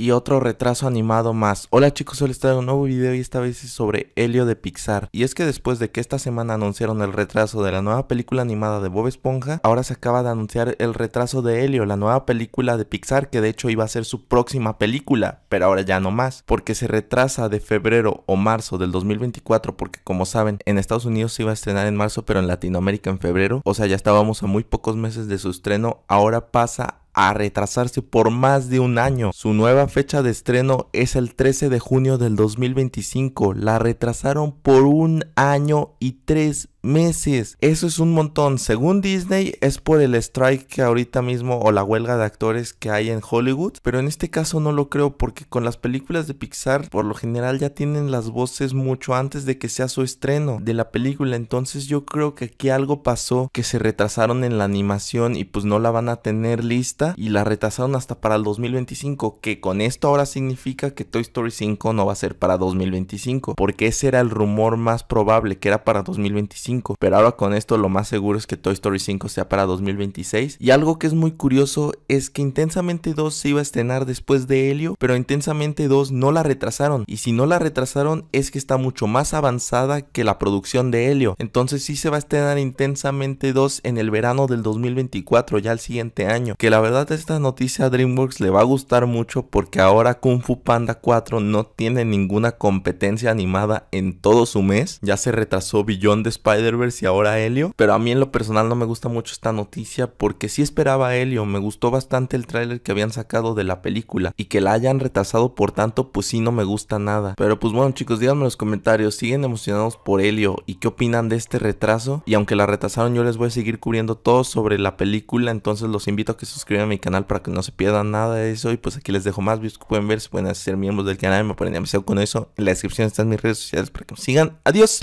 y otro retraso animado más. Hola chicos, soy traigo un nuevo video y esta vez es sobre Helio de Pixar. Y es que después de que esta semana anunciaron el retraso de la nueva película animada de Bob Esponja, ahora se acaba de anunciar el retraso de Helio, la nueva película de Pixar que de hecho iba a ser su próxima película, pero ahora ya no más, porque se retrasa de febrero o marzo del 2024 porque como saben, en Estados Unidos se iba a estrenar en marzo, pero en Latinoamérica en febrero, o sea, ya estábamos a muy pocos meses de su estreno, ahora pasa a retrasarse por más de un año. Su nueva fecha de estreno es el 13 de junio del 2025. La retrasaron por un año y tres meses. Eso es un montón. Según Disney, es por el strike que ahorita mismo o la huelga de actores que hay en Hollywood. Pero en este caso no lo creo porque con las películas de Pixar, por lo general ya tienen las voces mucho antes de que sea su estreno de la película. Entonces yo creo que aquí algo pasó que se retrasaron en la animación y pues no la van a tener lista y la retrasaron hasta para el 2025. Que con esto ahora significa que Toy Story 5 no va a ser para 2025 porque ese era el rumor más probable que era para 2025 pero ahora con esto lo más seguro es que Toy Story 5 sea para 2026. Y algo que es muy curioso es que Intensamente 2 se iba a estrenar después de Helio, pero Intensamente 2 no la retrasaron. Y si no la retrasaron es que está mucho más avanzada que la producción de Helio. Entonces sí se va a estrenar Intensamente 2 en el verano del 2024, ya el siguiente año. Que la verdad esta noticia a DreamWorks le va a gustar mucho porque ahora Kung Fu Panda 4 no tiene ninguna competencia animada en todo su mes. Ya se retrasó Billón de Spider ver si ahora Helio. Pero a mí en lo personal no me gusta mucho esta noticia porque Si esperaba a Helio. Me gustó bastante el tráiler que habían sacado de la película y que la hayan retrasado por tanto, pues si no me gusta nada. Pero pues bueno chicos, díganme en los comentarios, ¿siguen emocionados por Helio y qué opinan de este retraso? Y aunque la retrasaron yo les voy a seguir cubriendo todo sobre la película, entonces los invito a que suscriban a mi canal para que no se pierdan nada de eso. Y pues aquí les dejo más videos que pueden ver, si pueden ser miembros del canal, y me ponen demasiado con eso. En la descripción están mis redes sociales para que me sigan. Adiós.